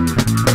Thank you.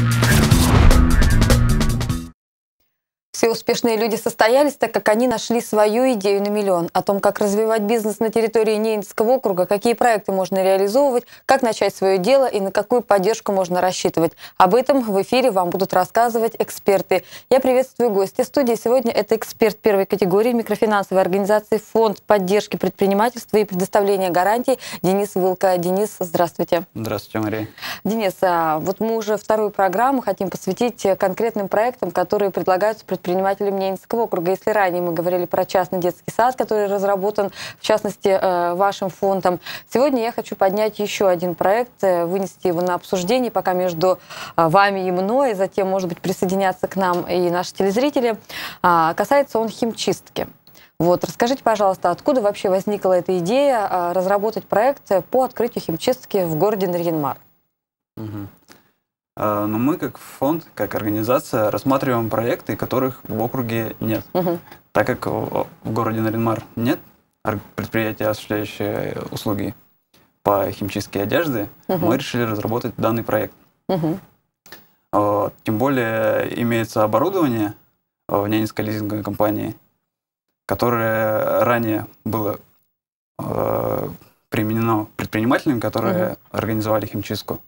все успешные люди состоялись, так как они нашли свою идею на миллион о том, как развивать бизнес на территории Ненецкого округа, какие проекты можно реализовывать, как начать свое дело и на какую поддержку можно рассчитывать. Об этом в эфире вам будут рассказывать эксперты. Я приветствую гостя студии. Сегодня это эксперт первой категории микрофинансовой организации Фонд поддержки предпринимательства и предоставления гарантий Денис Вылка. Денис, здравствуйте. Здравствуйте, Мария. Денис, а вот мы уже вторую программу хотим посвятить конкретным проектам, которые предлагаются предпринимателям предпринимателей Мненинского округа. Если ранее мы говорили про частный детский сад, который разработан, в частности, э, вашим фондом, сегодня я хочу поднять еще один проект, э, вынести его на обсуждение пока между э, вами и мной, затем, может быть, присоединятся к нам и наши телезрители. А, касается он химчистки. Вот, расскажите, пожалуйста, откуда вообще возникла эта идея разработать проект по открытию химчистки в городе Нарьянмар? Угу. А, но мы как фонд, как организация рассматриваем проекты, которых в округе нет. Угу. Так как в городе Наринмар нет предприятия, осуществляющие услуги по химчистке одежды, угу. мы решили разработать данный проект. Угу. Тем более имеется оборудование а, в нянецкой лизинговой компании, которое ранее было применено предпринимателями, которые угу. организовали химчистку.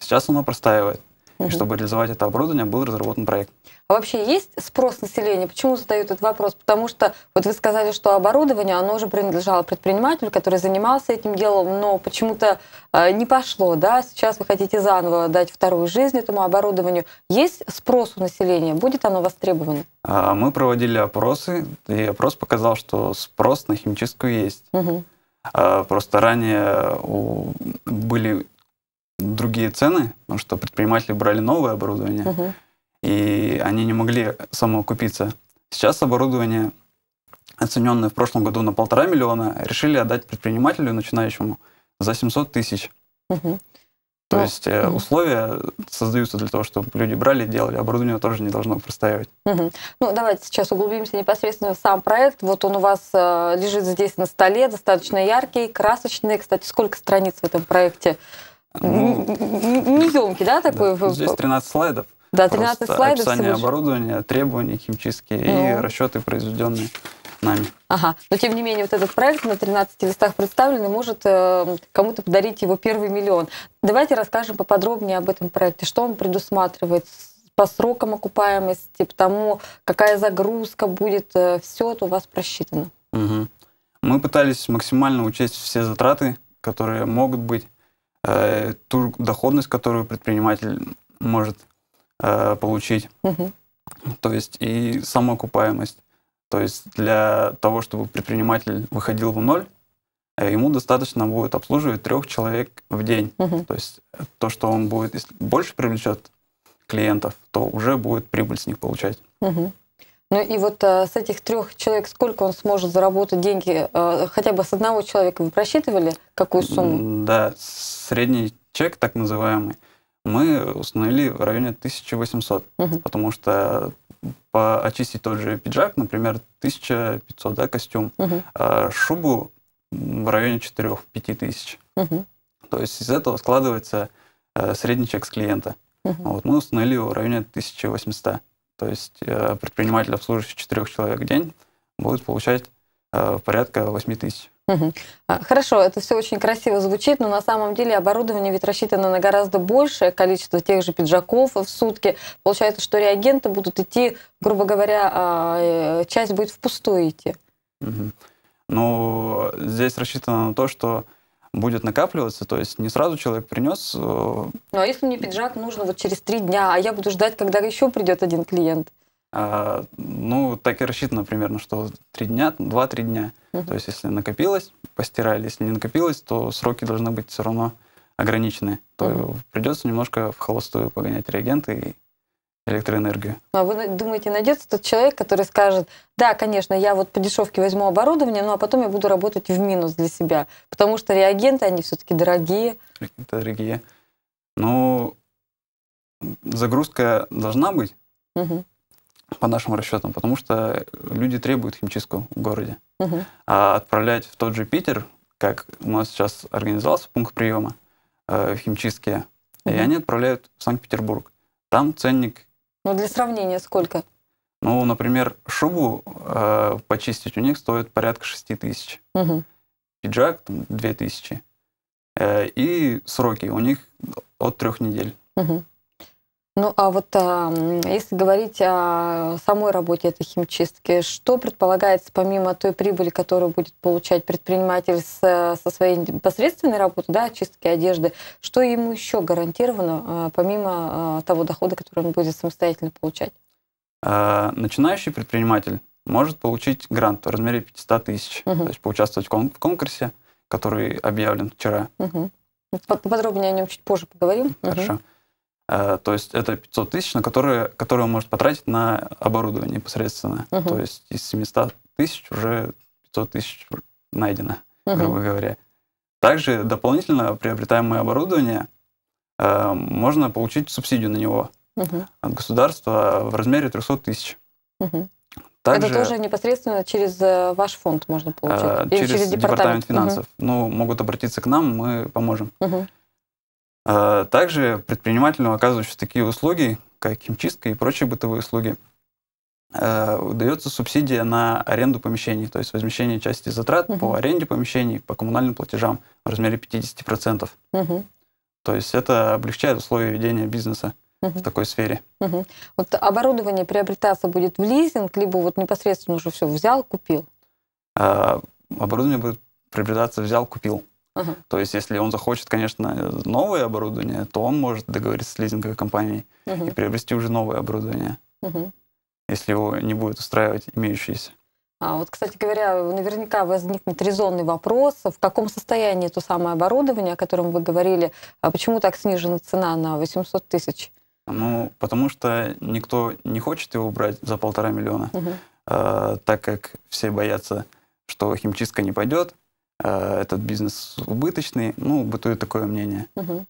Сейчас оно простаивает. Угу. И чтобы реализовать это оборудование, был разработан проект. А вообще есть спрос населения? Почему задают этот вопрос? Потому что вот вы сказали, что оборудование, оно уже принадлежало предпринимателю, который занимался этим делом, но почему-то э, не пошло, да? Сейчас вы хотите заново дать вторую жизнь этому оборудованию. Есть спрос у населения? Будет оно востребовано? А, мы проводили опросы, и опрос показал, что спрос на химчистку есть. Угу. Просто ранее были другие цены, потому что предприниматели брали новое оборудование, угу. и они не могли самоокупиться. Сейчас оборудование, оцененное в прошлом году на полтора миллиона, решили отдать предпринимателю начинающему за 700 тысяч. Угу. То ну, есть э, угу. условия создаются для того, чтобы люди брали и делали, оборудование тоже не должно простаивать. Угу. Ну, давайте сейчас углубимся непосредственно в сам проект. Вот он у вас э, лежит здесь на столе, достаточно яркий, красочный. Кстати, сколько страниц в этом проекте? Ну, не да, такой? Да. Здесь 13 слайдов. Да, 13 Просто слайдов. Описание всего оборудования, требования химчистки ну. и расчеты, произведенные нами. Ага, но тем не менее вот этот проект на 13 листах представлен и может э, кому-то подарить его первый миллион. Давайте расскажем поподробнее об этом проекте, что он предусматривает по срокам окупаемости, по тому, какая загрузка будет, э, все это у вас просчитано. Угу. Мы пытались максимально учесть все затраты, которые могут быть э, ту доходность, которую предприниматель может э, получить, то есть и самоокупаемость. То есть для того, чтобы предприниматель выходил в ноль, э, ему достаточно будет обслуживать трех человек в день. То есть то, что он будет, если больше привлечет клиентов, то уже будет прибыль с них получать. Ну и вот а, с этих трех человек сколько он сможет заработать деньги? А, хотя бы с одного человека вы просчитывали какую сумму? Да, средний чек, так называемый, мы установили в районе 1800, угу. потому что по, очистить тот же пиджак, например, 1500, да, костюм, угу. а шубу в районе 4-5 тысяч. Угу. То есть из этого складывается э, средний чек с клиента. Угу. Вот мы установили в районе 1800. То есть э, предприниматель, обслуживающий четырех человек в день, будет получать э, порядка 8 тысяч. А, хорошо, это все очень красиво звучит, но на самом деле оборудование ведь рассчитано на гораздо большее количество тех же пиджаков в сутки. Получается, что реагенты будут идти, грубо говоря, а, э, часть будет впустую идти. Ну, здесь рассчитано на то, что будет накапливаться. То есть не сразу человек принес. Э, ну а если мне пиджак нужно вот через три дня, а я буду ждать, когда еще придет один клиент? А, ну, так и рассчитано примерно, что три дня, два-три дня. Угу. То есть если накопилось, постирали. Если не накопилось, то сроки должны быть все равно ограничены. То угу. придется немножко в холостую погонять реагенты и электроэнергию. А вы думаете, найдется тот человек, который скажет, да, конечно, я вот по дешевке возьму оборудование, ну а потом я буду работать в минус для себя, потому что реагенты, они все-таки дорогие. Реагенты дорогие. Ну, загрузка должна быть, угу. по нашим расчетам, потому что люди требуют химчистку в городе. Угу. А отправлять в тот же Питер, как у нас сейчас организовался пункт приема э, в химчистке, угу. и они отправляют в Санкт-Петербург. Там ценник ну для сравнения сколько? Ну, например, шубу э, почистить у них стоит порядка 6 тысяч. Угу. Пиджак там, 2 тысячи. Э, и сроки у них от трех недель. Угу. Ну а вот а, если говорить о самой работе этой химчистки, что предполагается помимо той прибыли, которую будет получать предприниматель э, со своей непосредственной работы, да, чистки одежды, что ему еще гарантировано а, помимо а, того дохода, который он будет самостоятельно получать? Начинающий предприниматель может получить грант в размере 500 тысяч, угу. то есть поучаствовать в, в конкурсе, который объявлен вчера. Угу. Подробнее о нем чуть позже поговорим. Хорошо. Угу. Э, то есть это 500 тысяч, на которые, которые он может потратить на оборудование непосредственно. Угу. То есть из 700 тысяч уже 500 тысяч найдено, угу. грубо говоря. Также дополнительно приобретаемое оборудование э, можно получить субсидию на него угу. от государства в размере 300 тысяч. Угу. Также, это тоже непосредственно через э, ваш фонд можно получить? Э, через, через департамент, департамент финансов. Угу. Ну, могут обратиться к нам, мы поможем. Угу. А также предпринимателю, оказываются такие услуги, как химчистка и прочие бытовые услуги, Удается э, субсидия на аренду помещений, то есть возмещение части затрат угу. по аренде помещений, по коммунальным платежам в размере 50%. Угу. То есть это облегчает условия ведения бизнеса угу. в такой сфере. Угу. Вот оборудование приобретаться будет в лизинг, либо вот непосредственно уже все взял, купил? А, оборудование будет приобретаться взял, купил. Uh-huh. То есть, если он захочет, конечно, новое оборудование, то он может договориться с лизинговой компанией uh-huh. и приобрести уже новое оборудование, uh-huh. если его не будет устраивать имеющиеся. А вот, кстати говоря, наверняка возникнет резонный вопрос, в каком состоянии то самое оборудование, о котором вы говорили, а почему так снижена цена на 800 тысяч? Ну, потому что никто не хочет его брать за полтора миллиона, угу. э, так как все боятся, что химчистка не пойдет, Э, этот бизнес убыточный. Ну, бытует такое мнение. Угу.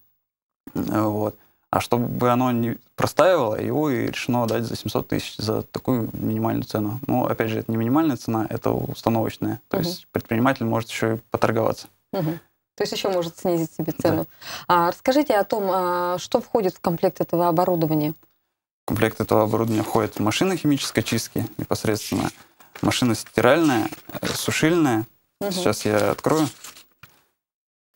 Вот. А чтобы оно не простаивало, его и решено дать за 700 тысяч, за такую минимальную цену. Но, ну, опять же, это не минимальная цена, это установочная. То угу. есть предприниматель может еще и поторговаться. Угу. То есть еще может снизить себе цену. Да. А, расскажите о том, а, что входит в комплект этого оборудования. В комплект этого оборудования входит машина химической чистки непосредственно, машина стиральная, э, сушильная, Угу. Сейчас я открою.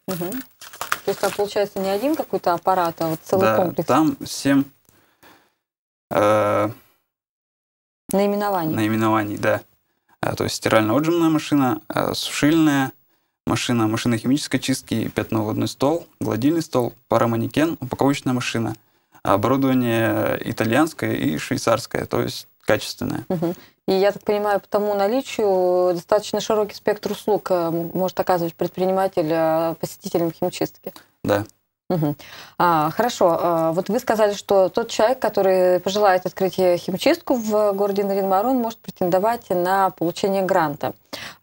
Угу. То есть там получается не один какой-то аппарат, а вот целый да, комплекс. Там 7 э, наименований. Наименований, да. Э, то есть стирально-отжимная машина, э, сушильная машина, машина химической чистки, пятноводный стол, гладильный стол, параманекен, упаковочная машина. Оборудование итальянское и швейцарское. То есть качественная. Угу. И я так понимаю, по тому наличию достаточно широкий спектр услуг э, может оказывать предприниматель э, посетителям химчистки. Да. А, хорошо. А, вот вы сказали, что тот человек, который пожелает открыть химчистку в городе Наринмар, может претендовать на получение гранта.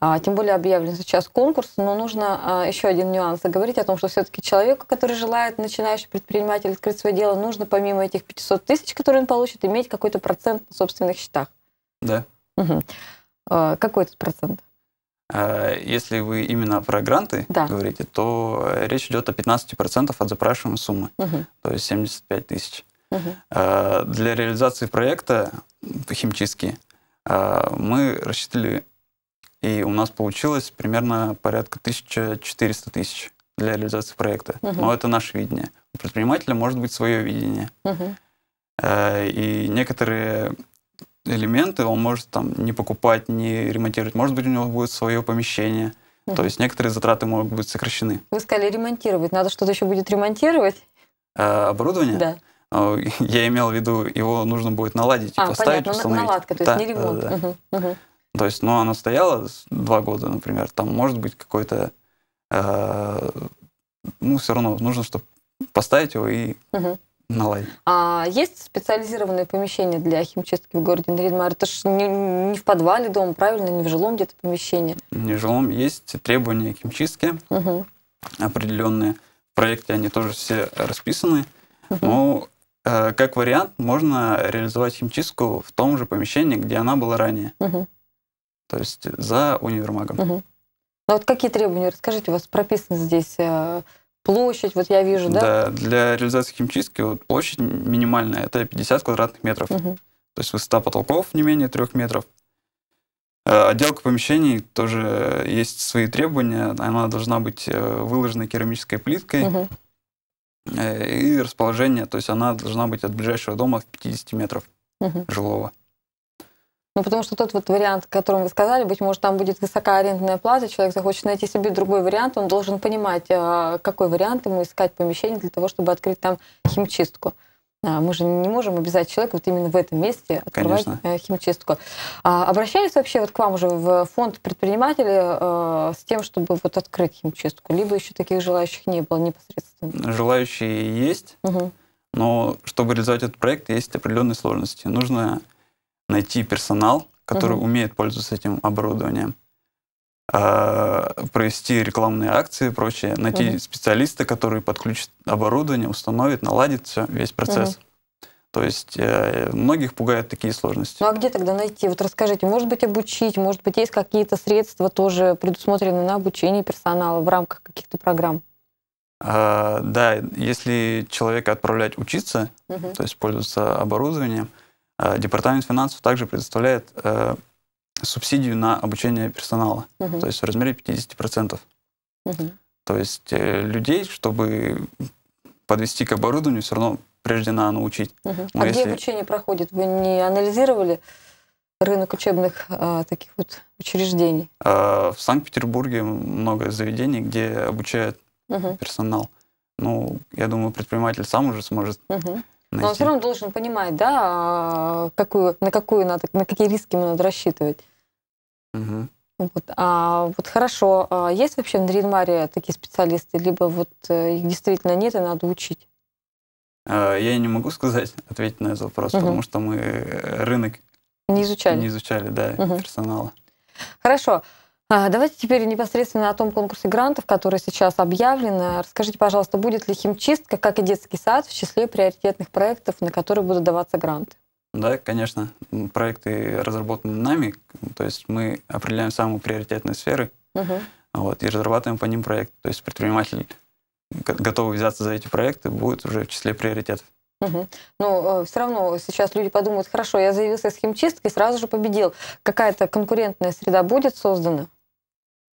А, тем более объявлен сейчас конкурс, но нужно а, еще один нюанс заговорить о том, что все-таки человеку, который желает, начинающий предприниматель, открыть свое дело, нужно помимо этих 500 тысяч, которые он получит, иметь какой-то процент на собственных счетах. Да. Угу. А, какой этот процент? А, а, если вы именно про гранты да. говорите, то речь идет о 15% от запрашиваемой суммы, угу. то есть 75 тысяч. Угу. Для реализации проекта химчистки а, мы рассчитали, и у нас получилось примерно порядка 1400 тысяч для реализации проекта. Угу. Но это наше видение. У предпринимателя может быть свое видение. Угу. И некоторые элементы, он может там не покупать, не ремонтировать. Может быть, у него будет свое помещение. Mm -hmm. То есть некоторые затраты могут быть сокращены. Вы сказали ремонтировать. Надо что-то еще будет ремонтировать? Э, оборудование? Да. Э, я имел в виду, его нужно будет наладить, а, поставить, понятно. установить. Наладка, то есть да, не ремонт. Да, да. Угу, угу. То есть, ну, она стояла два года, например, там может быть какой-то, э, ну, все равно нужно, чтобы поставить его и угу. Малай. А есть специализированные помещения для химчистки в городе Наридмар? Это же не, не в подвале дома, правильно, не в жилом где-то помещении. Не в жилом. Есть требования к химчистке угу. определенные. В проекте они тоже все расписаны. Угу. Ну, Но э, как вариант можно реализовать химчистку в том же помещении, где она была ранее. Угу. То есть за универмагом. Угу. Ну вот какие требования, расскажите, у вас прописаны здесь... Э, Площадь, вот я вижу, да? Да, для реализации химчистки вот, площадь минимальная, это 50 квадратных метров. Угу. То есть высота потолков не менее 3 метров. Э, отделка помещений тоже есть свои требования. Она должна быть э, выложена керамической плиткой. Угу. И расположение, то есть она должна быть от ближайшего дома в 50 метров угу. жилого. Ну, потому что тот вот вариант, о котором вы сказали, быть может, там будет высокая арендная плата, человек захочет найти себе другой вариант, он должен понимать, а, какой вариант ему искать помещение для того, чтобы открыть там химчистку. А, мы же не можем обязать человека вот именно в этом месте открывать Конечно. Э, химчистку. А, Обращались вообще вот к вам уже в фонд предпринимателей э, с тем, чтобы вот открыть химчистку, либо еще таких желающих не было непосредственно? Желающие есть, угу. но чтобы реализовать этот проект, есть определенные сложности. Нужно найти персонал, который угу. умеет пользоваться этим оборудованием, а, провести рекламные акции и прочее, найти угу. специалиста, который подключит оборудование, установит, наладит все, весь процесс. Угу. То есть э, многих пугают такие сложности. Ну а где тогда найти? Вот расскажите, может быть, обучить, может быть, есть какие-то средства тоже предусмотрены на обучение персонала в рамках каких-то программ? А, да, если человека отправлять учиться, угу. то есть пользоваться оборудованием, Э, департамент финансов также предоставляет э, субсидию на обучение персонала, угу. то есть в размере 50%. Угу. То есть э, людей, чтобы подвести к оборудованию, все равно прежде надо научить. Угу. а если... где обучение проходит? Вы не анализировали рынок учебных а, таких вот учреждений? А, в Санкт-Петербурге много заведений, где обучают угу. персонал. Ну, я думаю, предприниматель сам уже сможет угу. Но он все равно должен понимать, да, а, какую, на, какую надо, на какие риски ему надо рассчитывать. Угу. Вот, а, вот хорошо, а есть вообще в Нарьинмаре такие специалисты, либо вот э, их действительно нет и надо учить? А, я не могу сказать, ответить на этот вопрос, угу. потому что мы э, рынок не изучали, не изучали да, угу. персонала. Хорошо. А, давайте теперь непосредственно о том конкурсе грантов, который сейчас объявлен. А, расскажите, пожалуйста, будет ли химчистка, как и детский сад, в числе приоритетных проектов, на которые будут даваться гранты? Да, конечно. Проекты разработаны нами, то есть мы определяем самые приоритетные сферы угу. вот, и разрабатываем по ним проект. То есть предприниматель, готовый взяться за эти проекты, будет уже в числе приоритетов. Угу. Ну, Но э, все равно сейчас люди подумают, хорошо, я заявился с химчисткой, сразу же победил. Какая-то конкурентная среда будет создана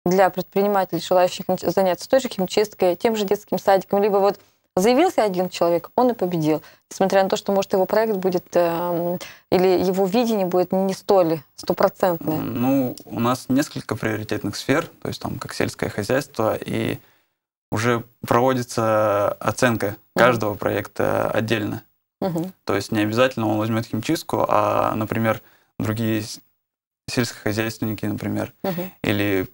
для предпринимателей, желающих заняться той же химчисткой, тем же детским садиком, либо вот Заявился один человек, он и победил. Несмотря на то, что, может, его проект будет э, или его видение будет не столь стопроцентное. Ну, у нас несколько приоритетных сфер, то есть там как сельское хозяйство и уже проводится оценка каждого проекта отдельно. Угу. То есть не обязательно он возьмет химчистку, а, например, другие сельскохозяйственники, например, угу. или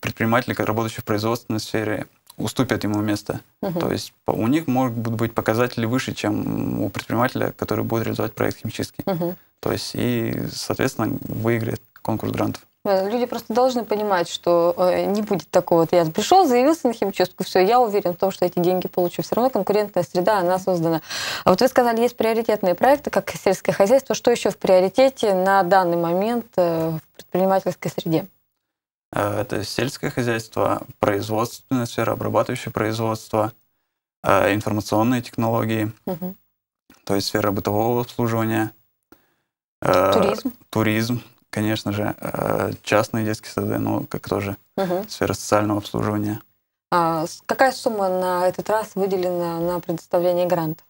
предприниматели, работающие в производственной сфере, уступят ему место. Угу. То есть у них могут быть показатели выше, чем у предпринимателя, который будет реализовать проект химчистки. Угу. То есть и, соответственно, выиграет конкурс грантов. Э, люди просто должны понимать, что э, не будет такого. Вот я пришел, заявился на химчистку, все, я уверен в том, что эти деньги получу. Все равно конкурентная среда, она создана. А вот вы сказали, есть приоритетные проекты, как сельское хозяйство. Что еще в приоритете на данный момент э, в предпринимательской среде? Это сельское хозяйство, производственная сфера, обрабатывающее производство, информационные технологии, угу. то есть сфера бытового обслуживания, туризм, туризм конечно же, э, частные детские сады, ну, как тоже угу. сфера социального обслуживания. А какая сумма на этот раз выделена на предоставление гранта?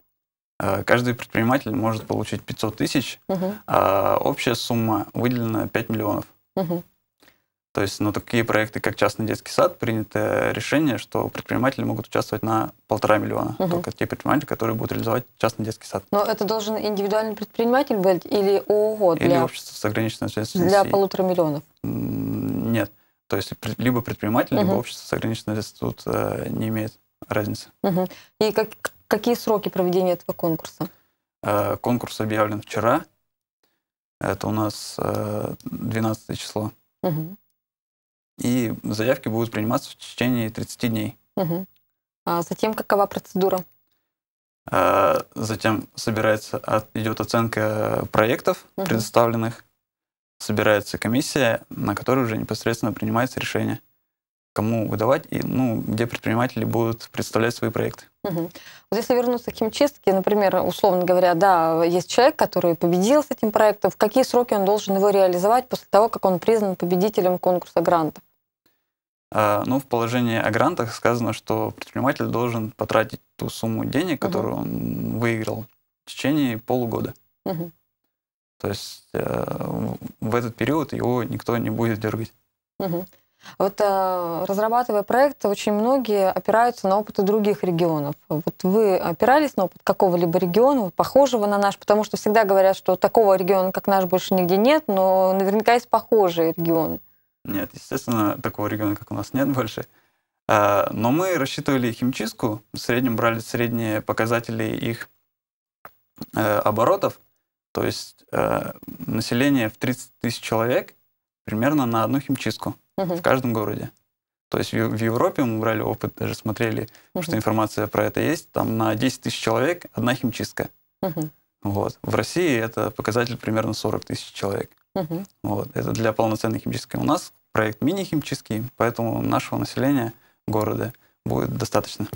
Э, каждый предприниматель может получить 500 тысяч, угу. а общая сумма выделена 5 миллионов. Угу. То есть ну, такие проекты, как частный детский сад, принято решение, что предприниматели могут участвовать на полтора миллиона. Угу. Только те предприниматели, которые будут реализовать частный детский сад. Но это должен индивидуальный предприниматель быть или ООО? Для... Или общество с ограниченной ответственностью. Для полутора миллионов? Нет. То есть либо предприниматель, угу. либо общество с ограниченной ответственностью тут э, не имеет разницы. Угу. И как, какие сроки проведения этого конкурса? Э, конкурс объявлен вчера. Это у нас э, 12 число. Угу и заявки будут приниматься в течение 30 дней. Угу. А затем какова процедура? А затем собирается, идет оценка проектов, угу. предоставленных, собирается комиссия, на которой уже непосредственно принимается решение, кому выдавать и ну, где предприниматели будут представлять свои проекты. Угу. Вот если вернуться к химчистке, например, условно говоря, да, есть человек, который победил с этим проектом, в какие сроки он должен его реализовать после того, как он признан победителем конкурса грантов? А, ну, в положении о грантах сказано, что предприниматель должен потратить ту сумму денег, которую угу. он выиграл в течение полугода. Угу. То есть э, в этот период его никто не будет дергать. Угу. Вот э, разрабатывая проект, очень многие опираются на опыты других регионов. Вот вы опирались на опыт какого-либо региона, похожего на наш, потому что всегда говорят, что такого региона, как наш, больше нигде нет, но наверняка есть похожие регионы. Нет, естественно, такого региона, как у нас, нет больше. А, но мы рассчитывали химчистку, в среднем брали средние показатели их э, оборотов, то есть э, население в 30 тысяч человек примерно на одну химчистку угу. в каждом городе. То есть в Европе мы брали опыт, даже смотрели, угу. что информация про это есть, там на 10 тысяч человек одна химчистка. Угу. Вот. В России это показатель примерно 40 тысяч человек. Угу. Вот. Это для полноценной химчистки. У нас проект мини-химчистки, поэтому нашего населения города будет достаточно.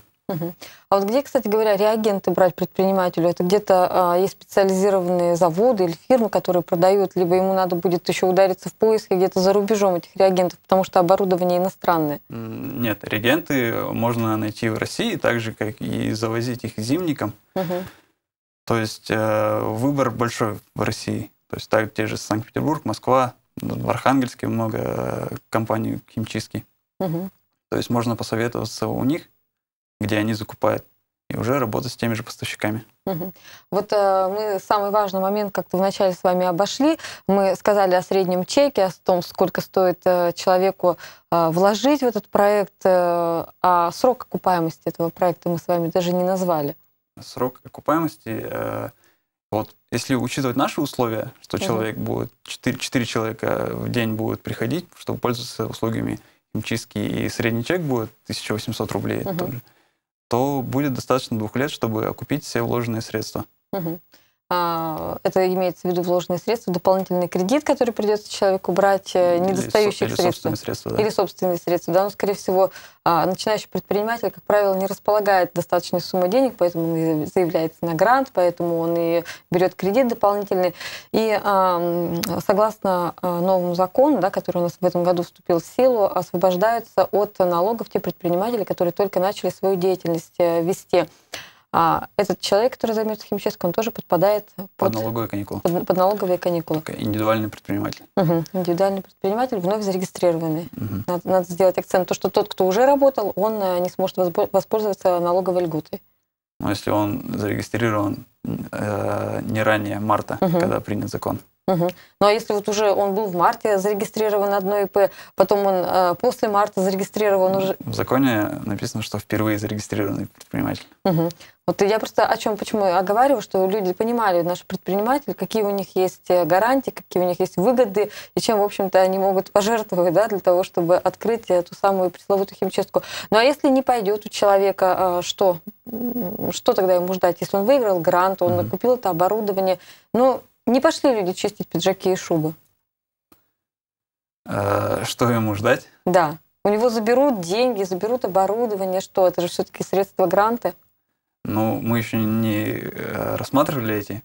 А вот где, кстати говоря, реагенты брать предпринимателю? Это где-то а, есть специализированные заводы или фирмы, которые продают, либо ему надо будет еще удариться в поиски где-то за рубежом этих реагентов, потому что оборудование иностранное. Нет, реагенты можно найти в России, так же, как и завозить их зимником. Угу. То есть э, выбор большой в России. То есть так те же Санкт-Петербург, Москва, в Архангельске много э, компаний химчистки. Угу. То есть можно посоветоваться у них, где они закупают, и уже работать с теми же поставщиками. Угу. Вот э, мы самый важный момент как-то вначале с вами обошли. Мы сказали о среднем чеке, о том, сколько стоит э, человеку э, вложить в этот проект, э, а срок окупаемости этого проекта мы с вами даже не назвали. Срок окупаемости э, – вот если учитывать наши условия, что да. человек будет, 4, 4 человека в день будут приходить, чтобы пользоваться услугами химчистки, и средний чек будет 1800 рублей угу. тоже, то будет достаточно двух лет, чтобы окупить все вложенные средства. Угу. А, это имеется в виду вложенные средства, дополнительный кредит, который придется человеку брать, недостающих э, или, средств. собственные средства, да. Или собственные средства, да. Но, скорее всего, а, начинающий предприниматель, как правило, не располагает достаточной суммы денег, поэтому он и заявляется на грант, поэтому он и берет кредит дополнительный. И согласно а, новому закону, да, который у нас в этом году вступил в силу, освобождаются от налогов те предприниматели, которые только начали свою деятельность э, вести а этот человек, который займется химчисткой, он тоже подпадает под, под налоговые каникулы. Под, под налоговые каникулы. Так, индивидуальный предприниматель. Угу. Индивидуальный предприниматель, вновь зарегистрированный. Угу. Надо, надо сделать акцент, то, что тот, кто уже работал, он э, не сможет воспользоваться налоговой льготой. Но если он зарегистрирован э, не ранее марта, угу. когда принят закон. Угу. Ну а если вот уже он был в марте зарегистрирован одно ИП, потом он э, после марта зарегистрирован уже... В законе написано, что впервые зарегистрированный предприниматель. Угу. Вот я просто о чем, почему я оговариваю, что люди понимали, наши предприниматели, какие у них есть э, гарантии, какие у них есть выгоды, и чем, в общем-то, они могут пожертвовать да, для того, чтобы открыть эту самую пресловутую химчистку. Ну а если не пойдет у человека, э, что? Что тогда ему ждать? Если он выиграл грант, он угу. купил это оборудование, ну, не пошли люди чистить пиджаки и шубы. Э, что ему ждать? Да. У него заберут деньги, заберут оборудование, что? Это же все-таки средства гранты. Ну, мы еще не э, рассматривали эти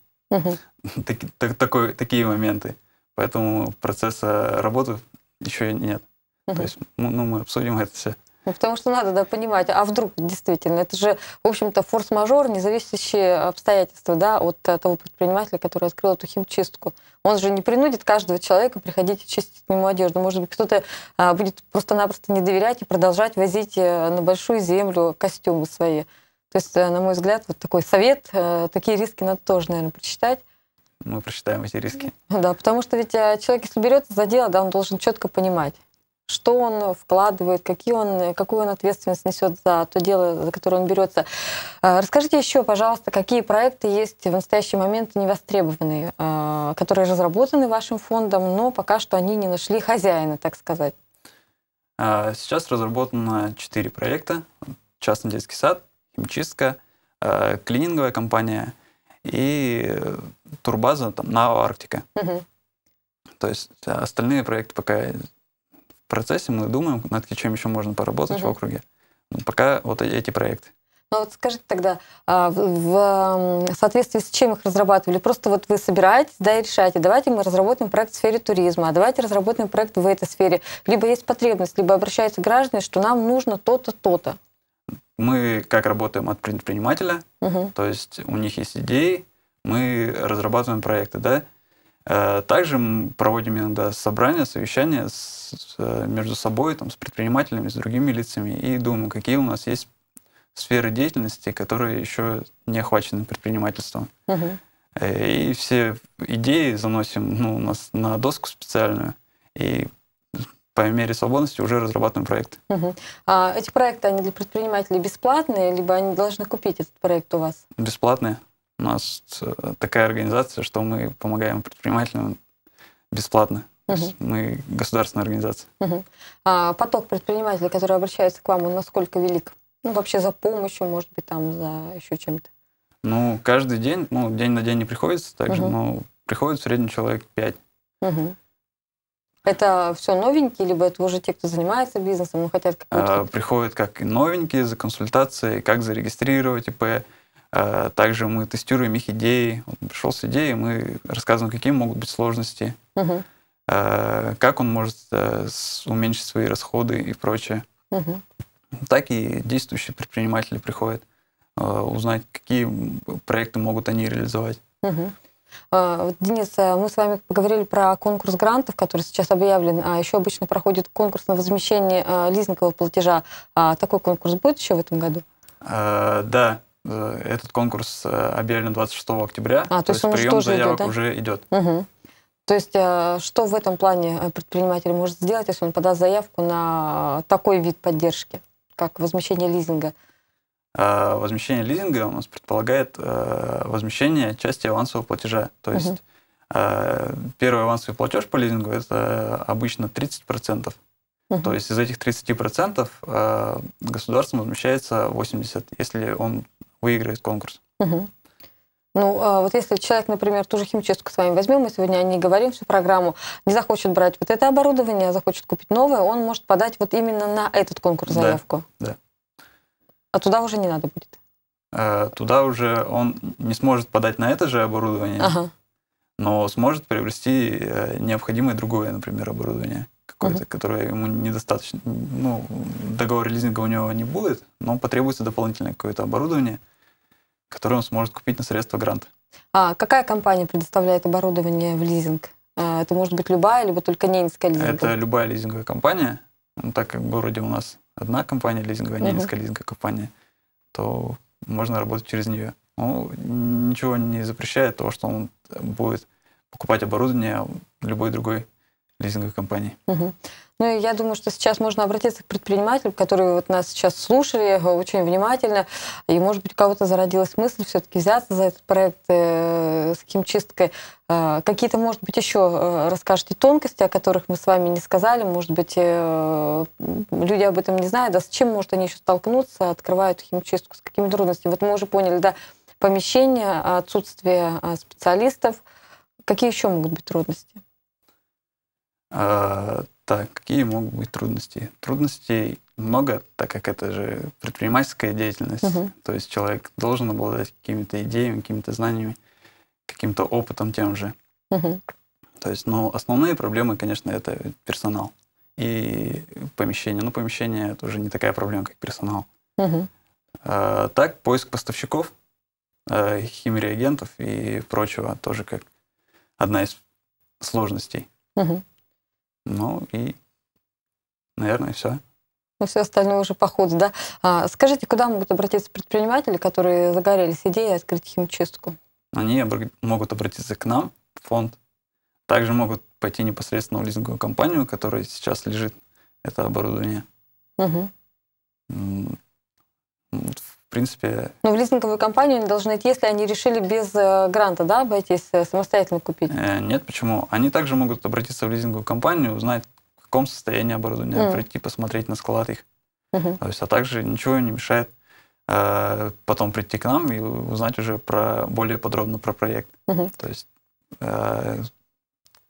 так, такой, такие моменты. Поэтому процесса работы еще нет. То есть ну, ну, мы обсудим это все. Ну, потому что надо да, понимать, а вдруг действительно, это же, в общем-то, форс-мажор, независящие обстоятельства да, от э, того предпринимателя, который открыл эту химчистку. Он же не принудит каждого человека приходить и чистить ему одежду. Может быть, кто-то а, будет просто-напросто не доверять и продолжать возить э, на большую землю костюмы свои. То есть, э, на мой взгляд, вот такой совет, такие риски надо тоже, наверное, прочитать мы прочитаем эти риски. Да, потому что ведь человек, если берется за дело, да, он должен четко понимать, что он вкладывает, какие он, какую он ответственность несет за то дело, за которое он берется. А, расскажите еще, пожалуйста, какие проекты есть в настоящий момент невостребованные, а, которые разработаны вашим фондом, но пока что они не нашли хозяина, так сказать? А, сейчас разработано четыре проекта. Частный детский сад, химчистка, клининговая компания и э, турбаза там, на Арктике. Угу. То есть э, остальные проекты пока процессе мы думаем, над чем еще можно поработать угу. в округе. Ну, пока вот э, эти проекты. Ну вот скажите тогда, а, в соответствии с чем их разрабатывали? Просто вот вы собираетесь, да, и решаете, давайте мы разработаем проект в сфере туризма, а давайте разработаем проект в этой сфере. Либо есть потребность, либо обращаются граждане, что нам нужно то-то, то-то. Мы как работаем от предпринимателя, угу. то есть у них есть идеи, мы разрабатываем проекты, да, Э, также мы проводим иногда собрания, совещания с, э, между собой, там, с предпринимателями, с другими лицами и думаем, какие у нас есть сферы деятельности, которые еще не охвачены предпринимательством. Угу. И все идеи заносим ну, у нас на доску специальную и по мере свободности уже разрабатываем проект. Угу. А эти проекты, они для предпринимателей бесплатные, либо они должны купить этот проект у вас? Бесплатные. У нас э, такая организация, что мы помогаем предпринимателям бесплатно. Угу. Мы государственная организация. Угу. А поток предпринимателей, которые обращаются к вам, он насколько велик? Ну, вообще за помощью, может быть, там за еще чем-то? Ну, каждый день, ну, день на день не приходится также, угу. но приходит в среднем человек 5. Угу. Это все новенькие, либо это уже те, кто занимается бизнесом, но хотят какую-то... А, приходят как и новенькие за консультацией, как зарегистрировать ИП, Э, также мы тестируем их идеи. Он пришел с идеей, мы рассказываем, какие могут быть сложности, угу. как он может э, уменьшить свои расходы и прочее. Угу. Так и действующие предприниматели приходят узнать, какие проекты могут они реализовать. Угу. Денис, мы с вами поговорили про конкурс грантов, который сейчас объявлен, а еще обычно проходит конкурс на возмещение лизингового платежа. А такой конкурс будет еще в этом году? А, да, Э, этот конкурс э, объявлен 26 октября. А, то, то есть, есть прием заявок идет, да? уже идет. Угу. То есть э, что в этом плане предприниматель может сделать, если он подаст заявку на такой вид поддержки, как возмещение лизинга? Возмещение лизинга у нас предполагает возмещение части авансового платежа. То есть угу. первый авансовый платеж по лизингу это обычно 30%. Угу. То есть из этих 30% государством возмещается 80%, если он выиграет конкурс. Угу. Ну, а вот если человек, например, ту же химчистку с вами возьмем, мы сегодня о ней говорим всю программу, не захочет брать вот это оборудование, а захочет купить новое, он может подать вот именно на этот конкурс заявку. Да, да. А туда уже не надо будет? А, туда уже он не сможет подать на это же оборудование, ага. но сможет приобрести э, необходимое другое, например, оборудование какое-то, угу. которое ему недостаточно. Ну, договор лизинга у него не будет, но потребуется дополнительное какое-то оборудование – которые он сможет купить на средства гранта. А какая компания предоставляет оборудование в лизинг? А, это может быть любая, либо только ненецкая лизинговая? Это любая лизинговая компания. Ну, так как вроде у нас одна компания лизинговая, uh-huh. ненецкая лизинговая компания, то можно работать через нее. Ну, ничего не запрещает того, что он будет покупать оборудование любой другой лизинговой компании. Угу. Ну, и я думаю, что сейчас можно обратиться к предпринимателю, который вот нас сейчас слушали э, очень внимательно, и, может быть, у кого-то зародилась мысль все-таки взяться за этот проект э, с химчисткой. Э, какие-то, может быть, еще э, расскажете тонкости, о которых мы с вами не сказали, может быть, э, люди об этом не знают, а с чем, может, они еще столкнутся, открывают химчистку, с какими трудностями. Вот мы уже поняли, да, помещение, отсутствие а, специалистов. Какие еще могут быть трудности? А, так, какие могут быть трудности? Трудностей много, так как это же предпринимательская деятельность. Угу. То есть человек должен обладать какими-то идеями, какими-то знаниями, каким-то опытом тем же. Угу. То есть, ну, основные проблемы, конечно, это персонал и помещение. Ну, помещение это уже не такая проблема, как персонал. Угу. А, так, поиск поставщиков, а, химреагентов и прочего тоже как одна из сложностей. Угу. Ну и, наверное, все. Ну все остальное уже по ходу, да? А, скажите, куда могут обратиться предприниматели, которые загорелись идеей открыть химчистку? Они обр- могут обратиться к нам, в фонд. Также могут пойти непосредственно в лизинговую компанию, которая сейчас лежит это оборудование. Угу в принципе... Ну в лизинговую компанию они должны идти, если они решили без э, гранта да, обойтись, э, самостоятельно купить? Э, нет, почему? Они также могут обратиться в лизинговую компанию, узнать, в каком состоянии оборудование, mm. прийти посмотреть на склад их. Mm-hmm. То есть, а также ничего им не мешает э, потом прийти к нам и узнать уже про, более подробно про проект. Mm-hmm. То есть э,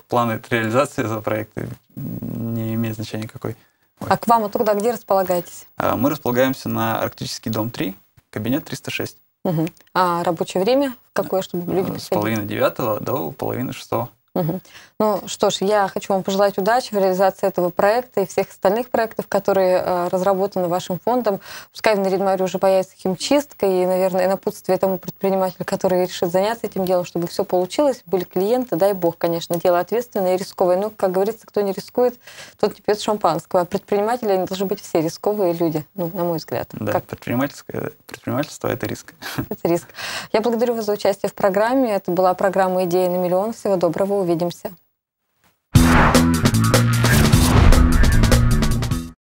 планы реализации этого проекта не имеют значения какой. А к вам оттуда где располагаетесь? Мы располагаемся на Арктический дом 3 кабинет 306. Угу. А рабочее время какое, чтобы люди... Э, с половины девятого до половины шестого. Ну что ж, я хочу вам пожелать удачи в реализации этого проекта и всех остальных проектов, которые э, разработаны вашим фондом. Пускай в Наридмаре уже появится химчистка и, наверное, напутствие тому предпринимателю, который решит заняться этим делом, чтобы все получилось, были клиенты, дай бог, конечно, дело ответственное и рисковое. Но, как говорится, кто не рискует, тот не пьет шампанского. А предприниматели они должны быть все рисковые люди, ну, на мой взгляд. Да, как... предпринимательское, предпринимательство – это риск. Это риск. Я благодарю вас за участие в программе. Это была программа «Идеи на миллион». Всего доброго, увидимся.